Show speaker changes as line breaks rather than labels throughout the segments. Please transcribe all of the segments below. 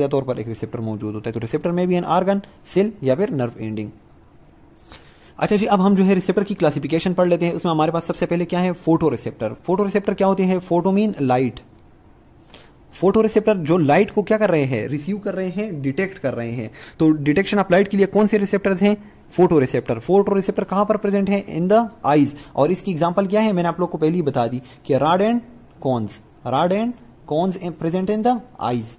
बाकायदा तौर पर एक रिसेप्टर मौजूद होता है तो रिसेप्टर में भी एन आर्गन सेल या फिर नर्व एंडिंग अच्छा जी अब हम जो है रिसेप्टर की क्लासिफिकेशन पढ़ लेते हैं उसमें हमारे पास सबसे पहले क्या है फोटो रिसेप्टर फोटो रिसेप्टर क्या होते हैं फोटोमीन लाइट फोटो रिसेप्टर जो लाइट को क्या कर रहे हैं रिसीव कर रहे हैं डिटेक्ट कर रहे हैं तो डिटेक्शन ऑफ लाइट के लिए कौन से रिसेप्टर्स हैं फोटो रिसेप्टर फोटो रिसेप्टर कहां पर प्रेजेंट है इन द आईज और इसकी एग्जांपल क्या है मैंने आप लोग को पहले ही बता दी कि rod and cones rod and cones present in the eyes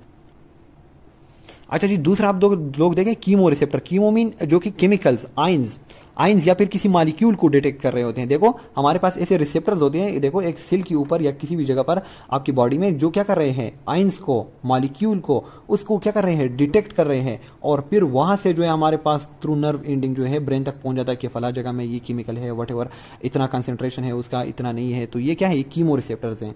अच्छा जी दूसरा आप लोग देखें कीमो रिसेप्टर कीमो मीन जो कि केमिकल्स आइंस आइंस या फिर किसी मालिक्यूल को डिटेक्ट कर रहे होते हैं देखो हमारे पास ऐसे रिसेप्टर्स होते हैं देखो एक सिल के ऊपर या किसी भी जगह पर आपकी बॉडी में जो क्या कर रहे हैं आइंस को मालिक्यूल को उसको क्या कर रहे हैं डिटेक्ट कर रहे हैं और फिर वहां से जो है हमारे पास थ्रू नर्व एंडिंग जो है ब्रेन तक पहुंच जाता है कि फला जगह में ये केमिकल है वट इतना कंसेंट्रेशन है उसका इतना नहीं है तो ये क्या है कीमो रिसेप्टर्स हैं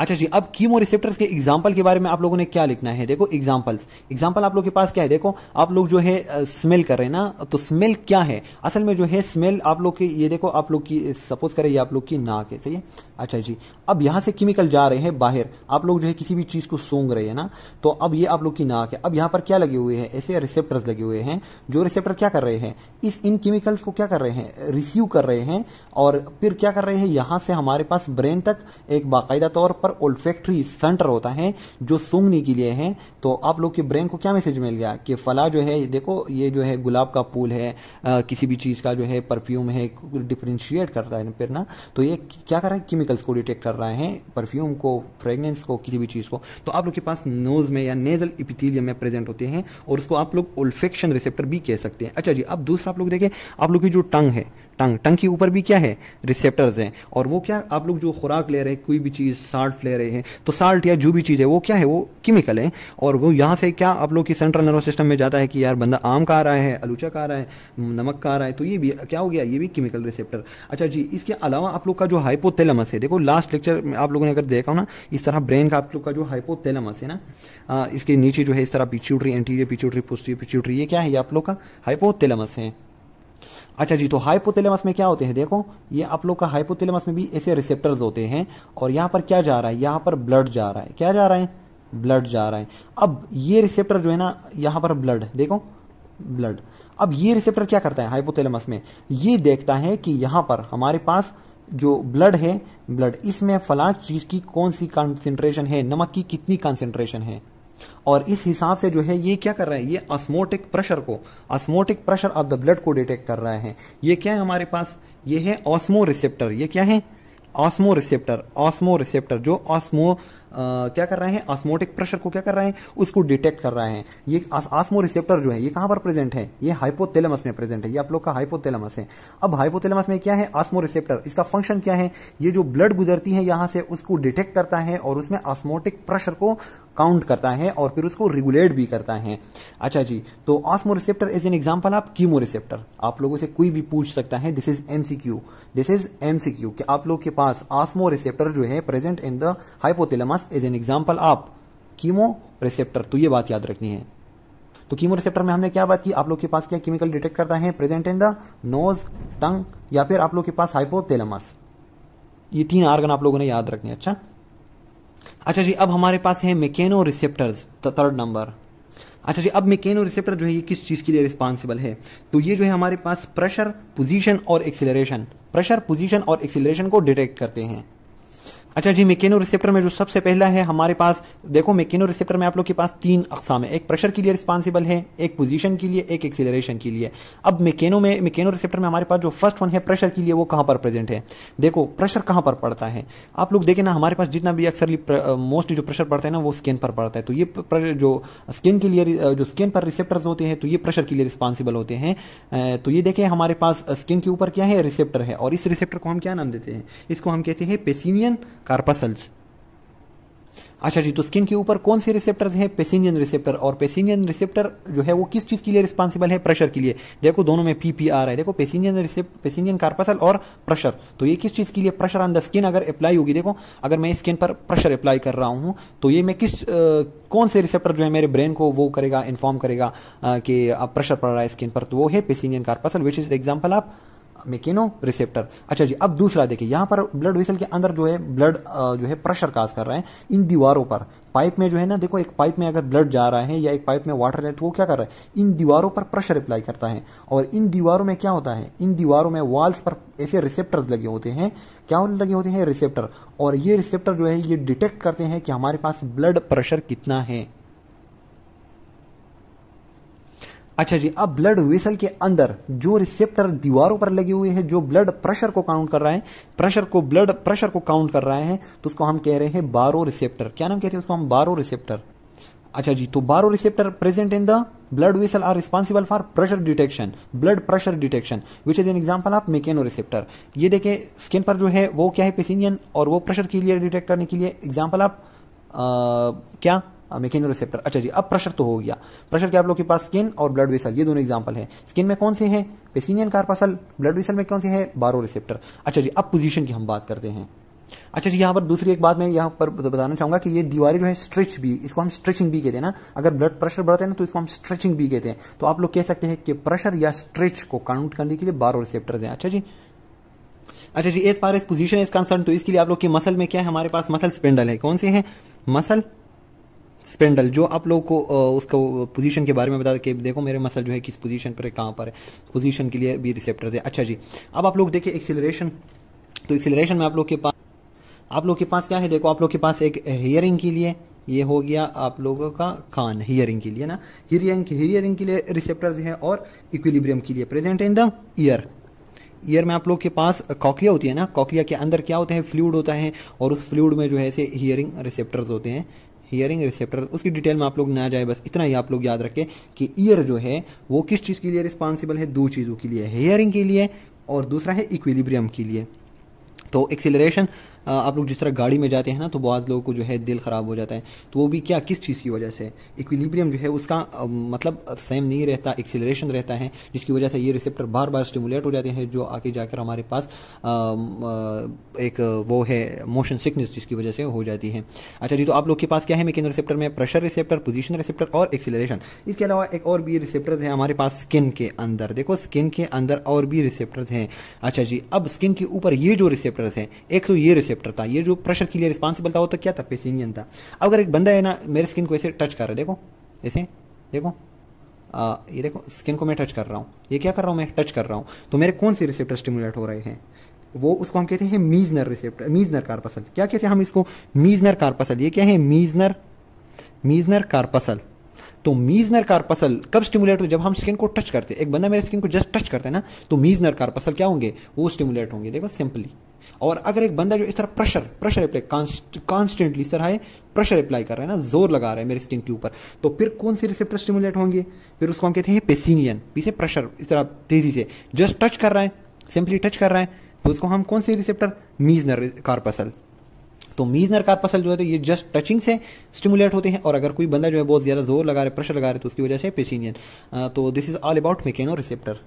अच्छा जी अब कीमो रिसेप्टर्स के एग्जाम्पल के बारे में आप लोगों ने क्या लिखना है देखो एग्जाम्पल्स एग्जाम्पल आप लोग के पास क्या है देखो आप लोग जो है स्मेल कर रहे हैं ना तो स्मेल क्या है असल में जो है स्मेल आप लोग की ये देखो आप लोग की सपोज करें ये आप लोग की नाक है सही है अच्छा जी अब यहां से केमिकल जा रहे हैं बाहर आप लोग जो है किसी भी चीज को सूंघ रहे हैं ना तो अब ये आप लोग की नाक है अब यहां पर क्या लगे हुए हैं ऐसे रिसेप्टर्स लगे हुए हैं जो रिसेप्टर क्या कर रहे हैं इस इन केमिकल्स को क्या कर रहे हैं रिसीव कर रहे हैं और फिर क्या कर रहे हैं यहां से हमारे पास ब्रेन तक एक बाकायदा तौर पर ओल्फेक्ट्री सेंटर होता है जो सूंघने के लिए है तो आप लोग के ब्रेन को क्या मैसेज मिल गया कि फला जो है देखो ये जो है गुलाब का फूल है आ, किसी भी चीज़ का जो है परफ्यूम है डिफ्रेंशिएट कर रहा है फिर ना तो ये क्या कर रहा है केमिकल्स को डिटेक्ट कर रहा है परफ्यूम को फ्रेगनेंस को किसी भी चीज़ को तो आप लोग के पास नोज में या नेजल इपिथीलियम में प्रेजेंट होते हैं और उसको आप लोग ओल्फेक्शन रिसेप्टर भी कह सकते हैं अच्छा जी अब दूसरा आप लोग देखें आप लोग की जो टंग है टंग टंग के ऊपर भी क्या है रिसेप्टर्स हैं और वो क्या आप लोग जो खुराक ले रहे हैं कोई भी चीज़ साल्ट ले रहे हैं तो साल्ट या जो भी चीज़ है वो क्या है वो केमिकल है और वो यहाँ से क्या आप लोग की सेंट्रल नर्वस सिस्टम में जाता है कि यार बंदा आम का आ रहा है आलूचा का आ रहा है नमक का आ रहा है तो ये भी क्या हो गया ये भी केमिकल रिसेप्टर अच्छा जी इसके अलावा आप लोग का जो हाइपोथेलमस है देखो लास्ट लेक्चर में आप लोगों ने अगर देखा हो ना इस तरह ब्रेन का आप लोग का जो हाइपोथेलमस है ना इसके नीचे जो है इस तरह pituitary anterior pituitary posterior pituitary ये क्या है ये आप लोग का हाइपोथेलमस है अच्छा जी तो हाइपोथैलेमस में क्या होते हैं देखो ये आप लोग का हाइपोथैलेमस में भी ऐसे रिसेप्टर्स होते हैं और यहाँ पर क्या जा रहा है यहाँ पर ब्लड जा रहा है क्या जा रहा है ब्लड जा रहा है अब ये रिसेप्टर जो है ना यहाँ पर ब्लड देखो ब्लड अब ये रिसेप्टर क्या करता है हाइपोथैलेमस में ये देखता है कि यहाँ पर हमारे पास जो ब्लड है ब्लड इसमें फलाक चीज की कौन सी कंसेंट्रेशन है नमक की कितनी कंसेंट्रेशन है और इस हिसाब से जो है ये क्या कर रहा है ये ऑस्मोटिक प्रेशर को osmotic pressure of the blood को डिटेक्ट कर रहा है ये क्या है हमारे पास ये है ऑस्मो रिसेप्टर ये क्या है ऑस्मो रिसेप्टर ऑस्मो रिसेप्टर जो ऑस्मो क्या कर रहे हैं ऑस्मोटिक प्रेशर को क्या कर रहे हैं उसको डिटेक्ट कर रहे हैं ये ऑस्मो रिसेप्टर जो है ये कहां पर प्रेजेंट है ये हाइपोथैलेमस में प्रेजेंट है ये आप लोग का हाइपोथैलेमस है अब हाइपोथैलेमस में क्या है ऑस्मो रिसेप्टर इसका फंक्शन क्या है ये जो ब्लड गुजरती है यहां से उसको डिटेक्ट करता है और उसमें ऑस्मोटिक प्रेशर को काउंट करता है और फिर उसको रेगुलेट भी करता है अच्छा जी तो osmoreceptor as an example आप कीमो रिसेप्टर आप लोगों से कोई भी पूछ सकता है this is MCQ this is MCQ कि आप लोग के पास ऑस्मो रिसेप्टर जो है present in the hypothalamus as an example आप कीमो रिसेप्टर तो ये बात याद रखनी है तो कीमो रिसेप्टर में हमने क्या बात की आप लोग के पास क्या केमिकल डिटेक्ट करता है present in the nose tongue या फिर आप लोग के पास हाइपोथैलेमस ये तीन आर्गन आप लोगों ने याद रखने अच्छा अच्छा जी अब हमारे पास है मेकेनो रिसेप्टर्स थर्ड नंबर अच्छा जी अब मेकेनो रिसेप्टर जो है ये किस चीज़ के लिए रिस्पॉन्सिबल है तो ये जो है हमारे पास प्रेशर पोजीशन और एक्सिलरेशन प्रेशर पोजीशन और एक्सिलरेशन को डिटेक्ट करते हैं अच्छा जी मेकेनो रिसेप्टर में जो सबसे पहला है हमारे पास देखो मेकेनो रिसेप्टर में आप लोग के पास तीन अकसाम है एक प्रेशर के लिए रिस्पॉन्सिबल है एक पोजीशन के लिए एक एक्सीलरेशन के लिए अब मेकेनो में मेकेनो रिसेप्टर में हमारे पास जो फर्स्ट वन है प्रेशर के लिए वो कहां पर प्रेजेंट है देखो प्रेशर कहां पर पड़ता है आप लोग देखें ना हमारे पास जितना भी अक्सर मोस्टली जो प्रेशर पड़ता है ना वो स्किन पर पड़ता है तो ये जो स्किन के लिए जो स्किन पर रिसेप्टर होते हैं तो ये प्रेशर के लिए रिस्पॉन्सिबल होते हैं तो ये देखें हमारे पास स्किन के ऊपर क्या है रिसेप्टर है और इस रिसेप्टर को हम क्या नाम देते हैं इसको हम कहते हैं पेसिनियन कार्पसल्स अच्छा जी तो स्किन के ऊपर कौन से रिसेप्टर्स हैं पेसिनियन रिसेप्टर और पेसिनियन रिसेप्टर जो है वो किस चीज के लिए रिस्पॉन्सिबल है प्रेशर के लिए देखो दोनों में पीपीआर है देखो पेसिनियन रिसेप्ट पेसिनियन कार्पसल और प्रेशर तो ये किस चीज के लिए प्रेशर ऑन द स्किन अगर अप्लाई होगी देखो अगर मैं स्किन पर प्रेशर अप्लाई कर रहा हूं तो ये मैं किस आ, कौन से रिसेप्टर जो है मेरे ब्रेन को वो करेगा इन्फॉर्म करेगा कि प्रेशर पड़ रहा है स्किन पर तो वो है Pacinian corpuscle which is example आप मेकेनो रिसेप्टर अच्छा जी अब दूसरा देखिए यहां पर ब्लड वेसल के अंदर जो है ब्लड जो है प्रेशर काज कर रहे हैं इन दीवारों पर पाइप में जो है ना देखो एक पाइप में अगर ब्लड जा रहा है या एक पाइप में वाटर है तो वो क्या कर रहा है इन दीवारों पर प्रेशर अप्लाई करता है और इन दीवारों में क्या होता है इन दीवारों में वॉल्स पर ऐसे रिसेप्टर्स लगे होते हैं क्या लगे होते हैं रिसेप्टर और ये रिसेप्टर जो है ये डिटेक्ट करते हैं कि हमारे पास ब्लड प्रेशर कितना है अच्छा जी अब ब्लड वेसल के अंदर जो रिसेप्टर दीवारों पर लगे हुए हैं जो ब्लड प्रेशर को काउंट कर रहा है प्रेशर को ब्लड प्रेशर को काउंट कर रहा है तो उसको हम कह रहे हैं बारो रिसेप्टर क्या नाम कहते हैं उसको हम बारो रिसेप्टर अच्छा जी तो baroreceptor present in the blood vessel are responsible for pressure detection blood pressure detection which is an example of mechanoreceptor ये देखे स्किन पर जो है वो क्या है पेसिनियन और वो प्रेशर के लिए डिटेक्ट करने के लिए एग्जाम्पल आप आ, क्या मेकेनो रिसेप्टर अच्छा जी अब प्रेशर तो हो गया प्रेशर के आप लोग के पास स्किन और ब्लड वेसल ये दोनों एग्जाम्पल है स्किन में कौन से है पेसिनियन कार्पासल ब्लड वेसल में कौन से है बारो रिसेप्टर अच्छा जी अब पोजिशन की हम बात करते हैं अच्छा जी यहाँ पर दूसरी एक बात मैं यहाँ पर बताना चाहूंगा कि ये दीवारी जो है स्ट्रेच भी इसको हम स्ट्रेचिंग भी कहते हैं ना अगर ब्लड प्रेशर बढ़ाते हैं ना तो इसको हम स्ट्रेचिंग भी कहते हैं तो आप लोग कह सकते हैं कि प्रेशर या स्ट्रेच को काउंट करने के लिए बारो रिसेप्टर हैं अच्छा जी अच्छा जी as far as position is concern तो इसके लिए आप लोग के मसल में क्या है हमारे पास मसल स्पेंडल है कौन से है मसल स्पेंडल जो आप लोग को उसका पोजीशन के बारे में बता कि देखो मेरे मसल जो है किस पोजीशन पर है कहाँ पर है पोजीशन के लिए भी रिसेप्टर्स है अच्छा जी अब आप लोग देखिए एक्सिलेशन तो एक्सिलरेशन में आप लोग के पास आप लोग के पास क्या है देखो आप लोग के पास एक हियरिंग के लिए ये हो गया आप लोगों का कान हियरिंग के लिए ना हियरिंग हियरिंग के लिए रिसेप्टर्स है और इक्विलिब्रियम के लिए present in the ear ear में आप लोग के पास कॉकलिया होती है ना कॉकलिया के अंदर क्या होता है फ्लूड होता है और उस फ्लूड में जो है ऐसे हियरिंग रिसेप्टर्स होते हैं हियरिंग रिसेप्टर उसकी डिटेल में आप लोग ना जाए बस इतना ही आप लोग याद रखें कि ईयर जो है वो किस चीज़ के लिए रिस्पॉन्सिबल है दो चीज़ों के लिए हियरिंग के लिए और दूसरा है इक्विलिब्रियम के लिए तो एक्सिलरेशन आप लोग जिस तरह गाड़ी में जाते हैं ना तो बहुत लोगों को जो है दिल ख़राब हो जाता है तो वो भी क्या किस चीज़ की वजह से इक्विलिब्रियम जो है उसका मतलब सेम नहीं रहता एक्सीलरेशन रहता है जिसकी वजह से ये रिसेप्टर बार बार स्टिमुलेट हो जाते हैं जो आगे जाकर हमारे पास एक वो है मोशन सिकनेस जिसकी वजह से हो जाती है अच्छा जी तो आप लोग के पास क्या है मेकिन रिसेप्टर में प्रेशर रिसेप्टर पोजिशन रिसेप्टर और एक्सिलेशन इसके अलावा एक और भी रिसेप्टर है हमारे पास स्किन के अंदर देखो स्किन के अंदर और भी रिसेप्टर हैं अच्छा जी अब स्किन के ऊपर ये जो रिसेप्टर हैं एक तो ये रिसेप्टर रिसेप्टर था ये जो प्रेशर के लिए रिस्पॉन्सिबल था वो तो क्या था पेसिनियन था अब अगर एक बंदा है ना मेरे स्किन को ऐसे टच कर रहा है देखो ऐसे देखो आ, ये देखो स्किन को मैं टच कर रहा हूँ ये क्या कर रहा हूँ मैं टच कर रहा हूँ तो मेरे कौन से रिसेप्टर स्टिमुलेट हो रहे हैं वो उसको हम कहते हैं मीजनर रिसेप्टर मीजनर कार्पसल क्या कहते हैं हम इसको मीजनर कार्पसल ये क्या है मीजनर मीजनर कार्पसल तो मीजनर कार्पसल कब स्टिमुलेट हो जब हम स्किन को टच करते हैं एक बंदा मेरे स्किन को जस्ट टच करते हैं ना तो मीजनर कार्पसल क्या होंगे वो स्टिमुलेट होंगे देखो सिंपली और अगर एक बंदा जो इस तरह प्रेशर प्रेशर अप्लाई कॉन्स्टेंटली इस तरह है प्रेशर अप्लाई कर रहा है ना जोर लगा रहा है मेरे स्किन के ऊपर तो फिर कौन से रिसेप्टर स्टिमुलेट होंगे फिर उसको हम कहते हैं पेसिनियन पीछे प्रेशर इस तरह तेजी से जस्ट टच कर रहा है सिंपली टच कर रहा है तो उसको हम कौन से रिसेप्टर मीजनर कार्पसल तो मीजनर कार्पसल जो है तो ये जस्ट टचिंग से स्टिमुलेट होते हैं और अगर कोई बंदा जो है बहुत ज्यादा जोर लगा रहा है प्रेशर लगा रहा है तो उसकी वजह से पेसिनियन तो this is all about mechanoreceptor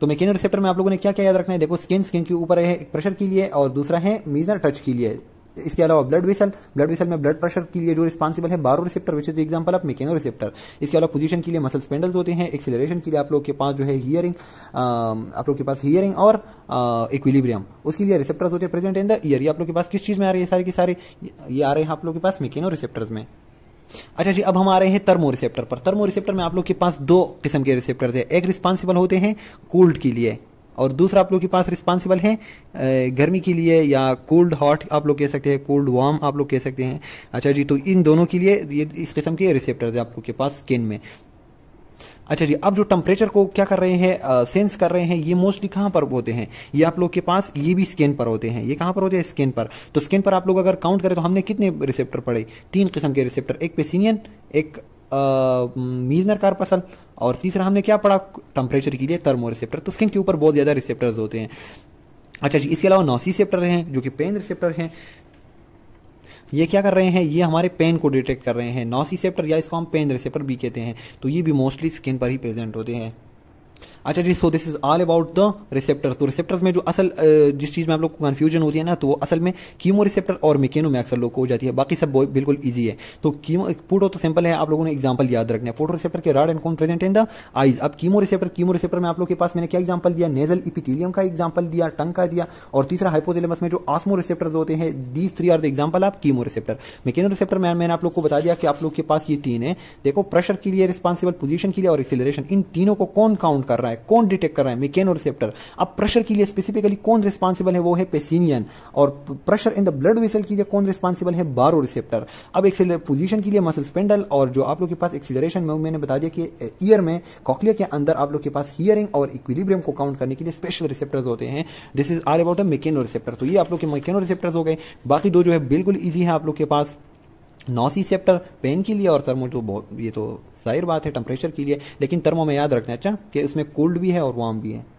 तो मेकेनो रिसेप्टर में आप लोगों ने क्या क्या याद रखना है देखो स्किन स्किन के ऊपर है एक प्रेशर के लिए और दूसरा है मीजर टच के लिए इसके अलावा ब्लड वेसल ब्लड वेसल में ब्लड प्रेशर के लिए जो रिस्पांसिबल है baroreceptor which is example of mechanoreceptor इसके अलावा पोजीशन के लिए मसल स्पेंडल्स होते हैं एक्सिलेशन के लिए आप लोग के पास जो है हियरिंग आप लोग के पास हियरिंग और इक्विलिब्रियम उसके लिए रिसेप्टर्स होते हैं प्रेजेंट इन द ईयर ये आप लोग के पास किस चीज में आ रही है सारे के सारी ये आ रहे हैं आप लोग के पास मेकेनो रिसेप्टर्स में अच्छा जी अब हम आ रहे हैं तर्मो रिसेप्टर पर तर्मो रिसेप्टर में आप लोग के पास दो किस्म के रिसेप्टर है एक रिस्पॉन्सिबल होते हैं कोल्ड के लिए और दूसरा आप लोग के पास रिस्पॉन्सिबल है गर्मी के लिए या कोल्ड हॉट आप लोग कह सकते हैं कोल्ड वार्म आप लोग कह सकते हैं अच्छा जी तो इन दोनों के लिए ये इस किस्म के रिसेप्टर्स हैं आप लोग के पास स्किन में अच्छा जी अब जो टेम्परेचर को क्या कर रहे हैं सेंस कर रहे हैं ये मोस्टली कहां पर होते हैं ये आप लोग के पास ये भी स्किन पर होते हैं ये कहां पर होते हैं स्किन पर तो स्किन पर आप लोग अगर काउंट करें तो हमने कितने रिसेप्टर पड़े तीन किस्म के रिसेप्टर एक पेसिनियन एक मीजनर कार्पसल और तीसरा हमने क्या पढ़ा टेम्परेचर के लिए तर्मो रिसेप्टर तो स्किन के ऊपर बहुत ज्यादा रिसेप्टर होते हैं अच्छा जी इसके अलावा नौसी रिसेप्टर हैं जो कि पेन रिसेप्टर हैं ये क्या कर रहे हैं ये हमारे पेन को डिटेक्ट कर रहे हैं नॉसी सेप्टर या इसको हम पेन रिसेप्टर भी कहते हैं तो ये भी मोस्टली स्किन पर ही प्रेजेंट होते हैं अच्छा जी so this is all about the receptors तो रिसेप्टर्स में जो असल जिस चीज में आप लोग को कन्फ्यूजन होती है ना तो वो असल में कीमो रिसेप्टर और मिकेनो में अक्सर लोग को हो जाती है बाकी सब बिल्कुल ईजी है तो कीमो पूटो तो सिंपल है आप लोगों ने एग्जाम्पल याद रखना है फोटो रिसेप्टर के राड एंड कौन प्रेजेंट इन द आइज अब कीमो रिसेप्टर कीमो रिसेप्टर में आप लोग के पास मैंने क्या एग्जाम्पल दिया नेजल इपिथीलियम का एग्जाम्पल दिया टंग का दिया और तीसरा हाइपोथैलेमस में जो आसमो रिसेप्टर होते हैं these three are the example आप कीमो रिसेप्टर मेकेनो रिसेप्टर में मैंने आप लोग को बता दिया कि आप लोग के पास ये तीन है देखो प्रेशर के लिए रिस्पॉन्सिबल पोजिशन के लिए और एक्सिलेशन इन तीनों को कौन काउंट कर रहा है है कौन डिटेक्ट कर रहा है मिकेनो रिसेप्टर अब प्रेशर के लिए स्पेसिफिकली कौन रिस्पॉन्सिबल है वो है पेसिनियन और pressure in the blood vessel के लिए कौन रिस्पॉन्सिबल है बारो रिसेप्टर अब एक्सेलर पोजिशन के लिए मसल स्पेंडल और जो आप लोग के पास एक्सीलरेशन में मैंने बता दिया कि ईयर में कॉकलिया के अंदर आप लोग के पास हियरिंग और इक्विलिब्रियम को काउंट करने के लिए स्पेशल रिसेप्टर्स होते हैं this is all about a mechanoreceptor तो ये आप लोग के मेकेनो रिसेप्टर हो गए बाकी दो जो है बिल्कुल ईजी है आप लोग के पास सेप्टर पेन के लिए और थर्मो तो बहुत ये तो जाहिर बात है टेम्परेचर के लिए लेकिन थर्मो में याद रखना अच्छा कि इसमें कोल्ड भी है और वार्म भी है